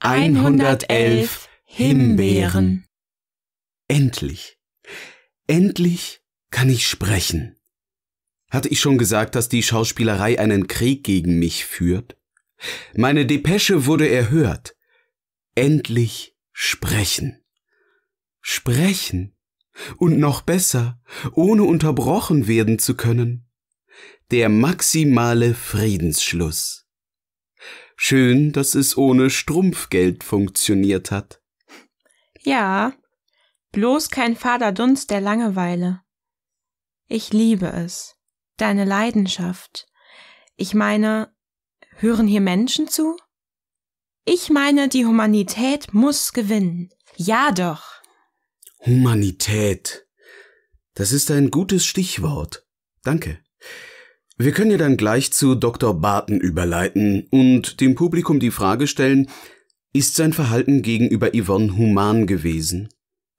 111 Himbeeren. Endlich, endlich kann ich sprechen. Hatte ich schon gesagt, dass die Schauspielerei einen Krieg gegen mich führt? Meine Depesche wurde erhört. Endlich sprechen. Sprechen. Und noch besser, ohne unterbrochen werden zu können. Der maximale Friedensschluss. Schön, dass es ohne Strumpfgeld funktioniert hat. Ja, bloß kein fader Dunst der Langeweile. Ich liebe es. Deine Leidenschaft. Ich meine, hören hier Menschen zu? Ich meine, die Humanität muss gewinnen. Ja doch. Humanität. Das ist ein gutes Stichwort. Danke. Wir können ja dann gleich zu Dr. Barton überleiten und dem Publikum die Frage stellen, ist sein Verhalten gegenüber Yvonne human gewesen?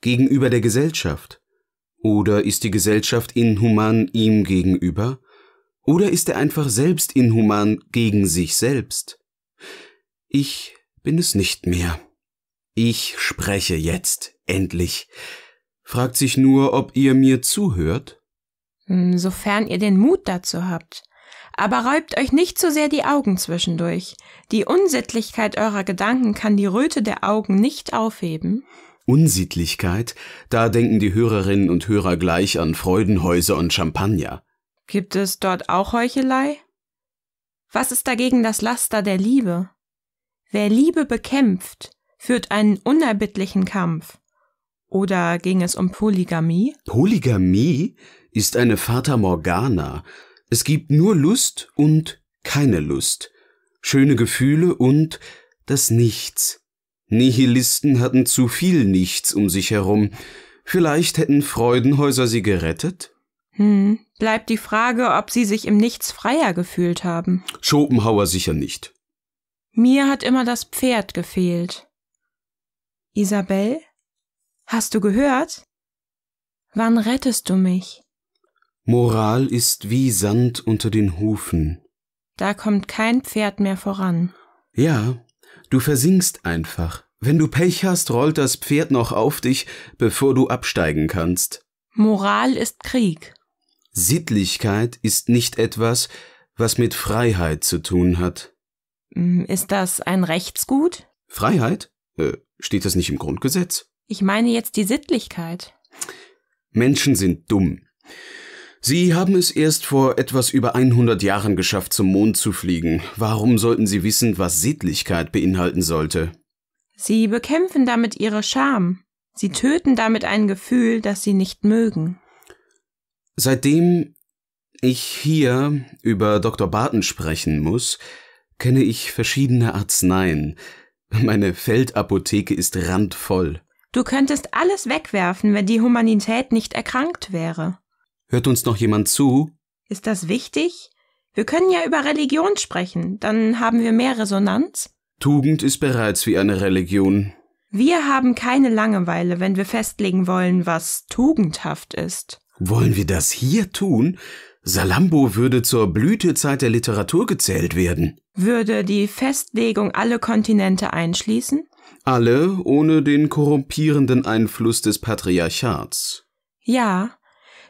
Gegenüber der Gesellschaft? Oder ist die Gesellschaft inhuman ihm gegenüber? Oder ist er einfach selbst inhuman gegen sich selbst? Ich bin es nicht mehr. Ich spreche jetzt, endlich. Fragt sich nur, ob ihr mir zuhört? Hm, sofern ihr den Mut dazu habt. Aber räubt euch nicht zu so sehr die Augen zwischendurch. Die Unsittlichkeit eurer Gedanken kann die Röte der Augen nicht aufheben. Unsittlichkeit? Da denken die Hörerinnen und Hörer gleich an Freudenhäuser und Champagner. Gibt es dort auch Heuchelei? Was ist dagegen das Laster der Liebe? Wer Liebe bekämpft, führt einen unerbittlichen Kampf. Oder ging es um Polygamie? Polygamie ist eine Fata Morgana. Es gibt nur Lust und keine Lust, schöne Gefühle und das Nichts. Nihilisten hatten zu viel Nichts um sich herum. Vielleicht hätten Freudenhäuser sie gerettet? Hm, bleibt die Frage, ob sie sich im Nichts freier gefühlt haben. Schopenhauer sicher nicht. Mir hat immer das Pferd gefehlt. Isabel? Hast du gehört? Wann rettest du mich? Moral ist wie Sand unter den Hufen. Da kommt kein Pferd mehr voran. Ja, du versinkst einfach. Wenn du Pech hast, rollt das Pferd noch auf dich, bevor du absteigen kannst. Moral ist Krieg. Sittlichkeit ist nicht etwas, was mit Freiheit zu tun hat. Mm, ist das ein Rechtsgut? Freiheit? Äh, steht das nicht im Grundgesetz? Ich meine jetzt die Sittlichkeit. Menschen sind dumm. Sie haben es erst vor etwas über 100 Jahren geschafft, zum Mond zu fliegen. Warum sollten Sie wissen, was Sittlichkeit beinhalten sollte? Sie bekämpfen damit Ihre Scham. Sie töten damit ein Gefühl, das Sie nicht mögen. Seitdem ich hier über Dr. Barton sprechen muss, kenne ich verschiedene Arzneien. Meine Feldapotheke ist randvoll. Du könntest alles wegwerfen, wenn die Humanität nicht erkrankt wäre. Hört uns noch jemand zu? Ist das wichtig? Wir können ja über Religion sprechen, dann haben wir mehr Resonanz. Tugend ist bereits wie eine Religion. Wir haben keine Langeweile, wenn wir festlegen wollen, was tugendhaft ist. Wollen wir das hier tun? Salambo würde zur Blütezeit der Literatur gezählt werden. Würde die Festlegung alle Kontinente einschließen? Alle ohne den korrumpierenden Einfluss des Patriarchats. Ja,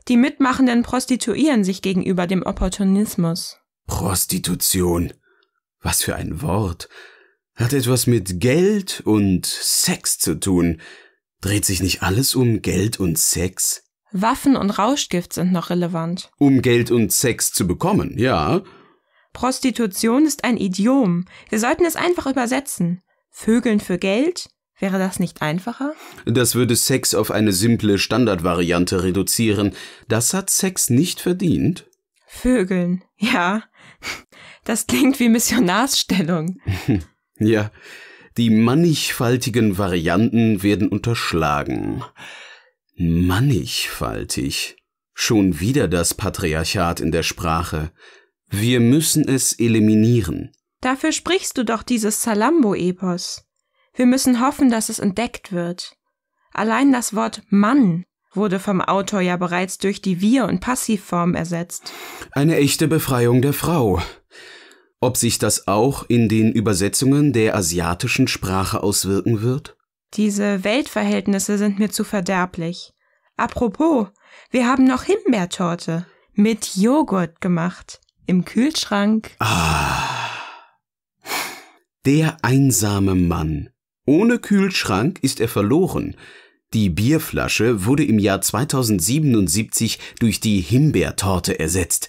die Mitmachenden prostituieren sich gegenüber dem Opportunismus. Prostitution. Was für ein Wort. Hat etwas mit Geld und Sex zu tun. Dreht sich nicht alles um Geld und Sex? Waffen und Rauschgift sind noch relevant. Um Geld und Sex zu bekommen, ja. Prostitution ist ein Idiom. Wir sollten es einfach übersetzen. Vögeln für Geld? Wäre das nicht einfacher? Das würde Sex auf eine simple Standardvariante reduzieren. Das hat Sex nicht verdient. Vögeln, ja. Das klingt wie Missionarsstellung. ja, die mannigfaltigen Varianten werden unterschlagen. Mannigfaltig. Schon wieder das Patriarchat in der Sprache. Wir müssen es eliminieren. Dafür sprichst du doch dieses Salambo-Epos. Wir müssen hoffen, dass es entdeckt wird. Allein das Wort Mann wurde vom Autor ja bereits durch die Wir- und Passivform ersetzt. Eine echte Befreiung der Frau. Ob sich das auch in den Übersetzungen der asiatischen Sprache auswirken wird? Diese Weltverhältnisse sind mir zu verderblich. Apropos, wir haben noch Himbeertorte mit Joghurt gemacht im Kühlschrank. Ah. Der einsame Mann. Ohne Kühlschrank ist er verloren. Die Bierflasche wurde im Jahr 2077 durch die Himbeertorte ersetzt.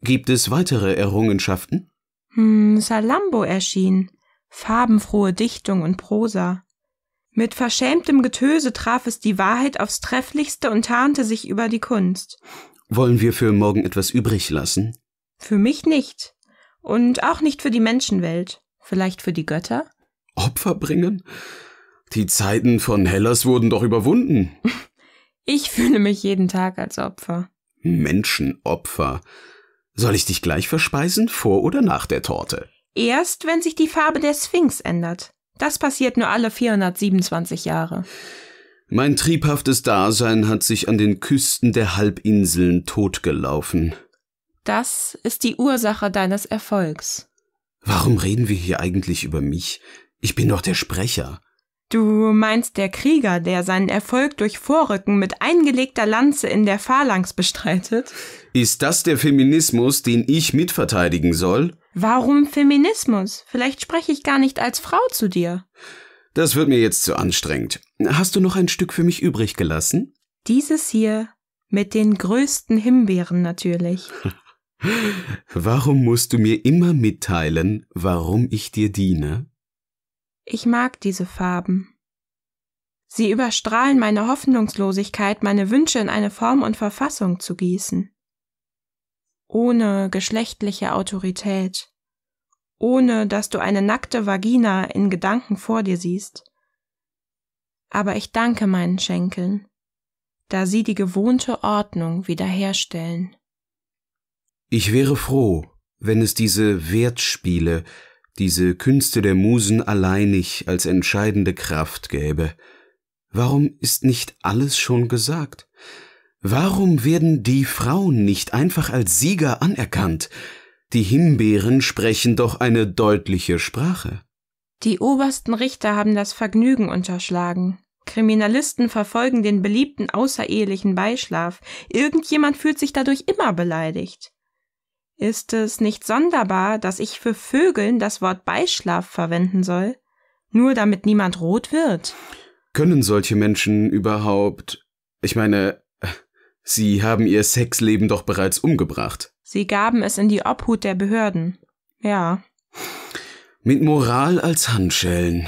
Gibt es weitere Errungenschaften? Hm, Salambo erschien. Farbenfrohe Dichtung und Prosa. Mit verschämtem Getöse traf es die Wahrheit aufs Trefflichste und tarnte sich über die Kunst. Wollen wir für morgen etwas übrig lassen? Für mich nicht. Und auch nicht für die Menschenwelt. Vielleicht für die Götter? Opfer bringen? Die Zeiten von Hellas wurden doch überwunden. Ich fühle mich jeden Tag als Opfer. Menschenopfer. Soll ich dich gleich verspeisen, vor oder nach der Torte? Erst, wenn sich die Farbe der Sphinx ändert. Das passiert nur alle 427 Jahre. Mein triebhaftes Dasein hat sich an den Küsten der Halbinseln totgelaufen. Das ist die Ursache deines Erfolgs. Warum reden wir hier eigentlich über mich? Ich bin doch der Sprecher. Du meinst der Krieger, der seinen Erfolg durch Vorrücken mit eingelegter Lanze in der Phalanx bestreitet? Ist das der Feminismus, den ich mitverteidigen soll? Warum Feminismus? Vielleicht spreche ich gar nicht als Frau zu dir. Das wird mir jetzt zu anstrengend. Hast du noch ein Stück für mich übrig gelassen? Dieses hier mit den größten Himbeeren natürlich. Warum musst du mir immer mitteilen, warum ich dir diene? Ich mag diese Farben. Sie überstrahlen meine Hoffnungslosigkeit, meine Wünsche in eine Form und Verfassung zu gießen. Ohne geschlechtliche Autorität, ohne dass du eine nackte Vagina in Gedanken vor dir siehst. Aber ich danke meinen Schenkeln, da sie die gewohnte Ordnung wiederherstellen. Ich wäre froh, wenn es diese Wertspiele, diese Künste der Musen alleinig als entscheidende Kraft gäbe. Warum ist nicht alles schon gesagt? Warum werden die Frauen nicht einfach als Sieger anerkannt? Die Himbeeren sprechen doch eine deutliche Sprache. Die obersten Richter haben das Vergnügen unterschlagen. Kriminalisten verfolgen den beliebten außerehelichen Beischlaf. Irgendjemand fühlt sich dadurch immer beleidigt. Ist es nicht sonderbar, dass ich für Vögeln das Wort Beischlaf verwenden soll? Nur damit niemand rot wird? Können solche Menschen überhaupt. Ich meine, sie haben ihr Sexleben doch bereits umgebracht. Sie gaben es in die Obhut der Behörden. Ja. Mit Moral als Handschellen.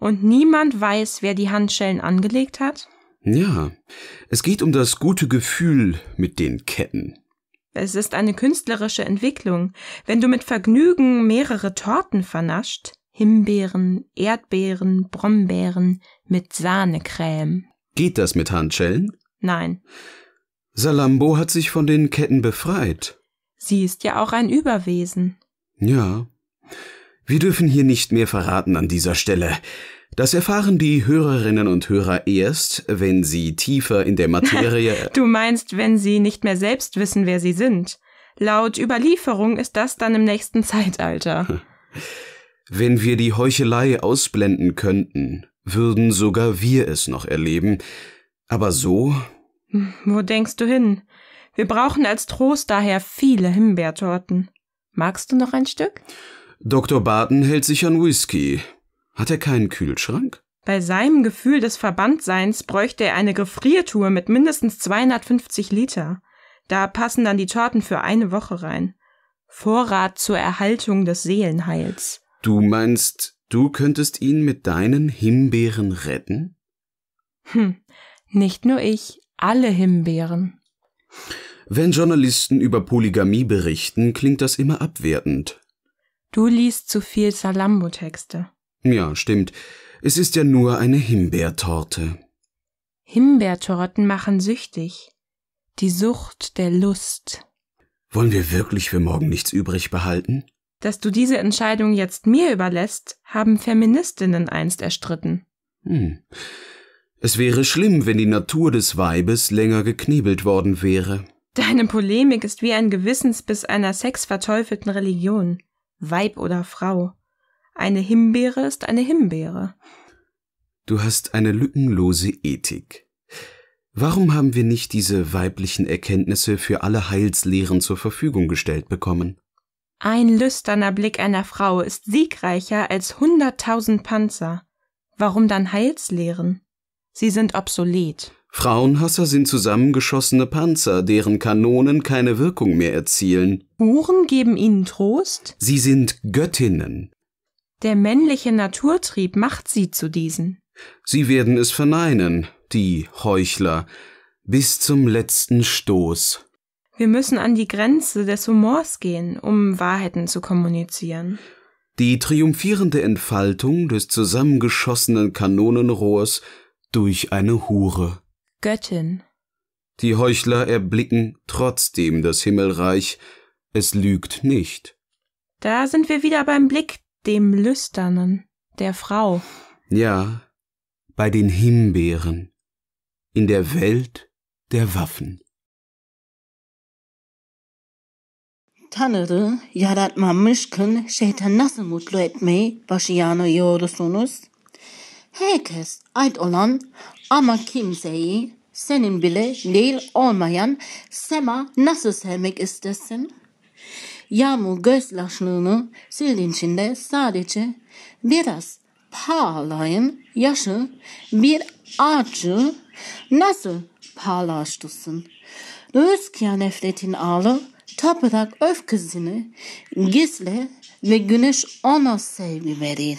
Und niemand weiß, wer die Handschellen angelegt hat? Ja, es geht um das gute Gefühl mit den Ketten. Es ist eine künstlerische Entwicklung, wenn du mit Vergnügen mehrere Torten vernascht, Himbeeren, Erdbeeren, Brombeeren mit Sahnecreme. Geht das mit Handschellen? Nein. Salambo hat sich von den Ketten befreit. Sie ist ja auch ein Überwesen. Ja. Wir dürfen hier nicht mehr verraten an dieser Stelle. Das erfahren die Hörerinnen und Hörer erst, wenn sie tiefer in der Materie. du meinst, wenn sie nicht mehr selbst wissen, wer sie sind. Laut Überlieferung ist das dann im nächsten Zeitalter. Wenn wir die Heuchelei ausblenden könnten, würden sogar wir es noch erleben. Aber so? Hm, wo denkst du hin? Wir brauchen als Trost daher viele Himbeertorten. Magst du noch ein Stück? Dr. Barton hält sich an Whisky. Hat er keinen Kühlschrank? Bei seinem Gefühl des Verbandseins bräuchte er eine Gefriertour mit mindestens 250 Liter. Da passen dann die Torten für eine Woche rein. Vorrat zur Erhaltung des Seelenheils. Du meinst, du könntest ihn mit deinen Himbeeren retten? Hm, nicht nur ich, alle Himbeeren. Wenn Journalisten über Polygamie berichten, klingt das immer abwertend. Du liest zu viel Salambo-Texte. Ja, stimmt. Es ist ja nur eine Himbeertorte. Himbeertorten machen süchtig. Die Sucht der Lust. Wollen wir wirklich für morgen nichts übrig behalten? Dass du diese Entscheidung jetzt mir überlässt, haben Feministinnen einst erstritten. Hm. Es wäre schlimm, wenn die Natur des Weibes länger geknebelt worden wäre. Deine Polemik ist wie ein Gewissensbiss einer sexverteufelten Religion. Weib oder Frau. Eine Himbeere ist eine Himbeere. Du hast eine lückenlose Ethik. Warum haben wir nicht diese weiblichen Erkenntnisse für alle Heilslehren zur Verfügung gestellt bekommen? Ein lüsterner Blick einer Frau ist siegreicher als hunderttausend Panzer. Warum dann Heilslehren? Sie sind obsolet. Frauenhasser sind zusammengeschossene Panzer, deren Kanonen keine Wirkung mehr erzielen. Uhren geben ihnen Trost? Sie sind Göttinnen. Der männliche Naturtrieb macht sie zu diesen. Sie werden es verneinen, die Heuchler, bis zum letzten Stoß. Wir müssen an die Grenze des Humors gehen, um Wahrheiten zu kommunizieren. Die triumphierende Entfaltung des zusammengeschossenen Kanonenrohrs durch eine Hure. Göttin. Die Heuchler erblicken trotzdem das Himmelreich, es lügt nicht. Da sind wir wieder beim Blick dem Lüsternen, der Frau. Ja, bei den Himbeeren, in der Welt der Waffen. tanıdı, yaratmamışkın şeytan nasıl mutlu etmeyi başayanı yorusunuz? Herkes ait olan ama kimseyi senin bile değil olmayan Sema nasıl sevmek istesin? yağmur gözyaşlarını silin sadece biraz parlayın yaşı bir acı nasıl parlaştırsın? Rüzgar nefretin ağlı toprak öfkesini gizle ve güneş ona sevgi verir.